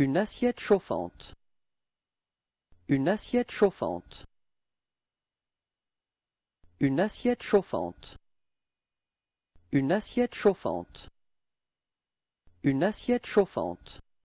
Une assiette chauffante. Une assiette chauffante. Une assiette chauffante. Une assiette chauffante. Une assiette chauffante.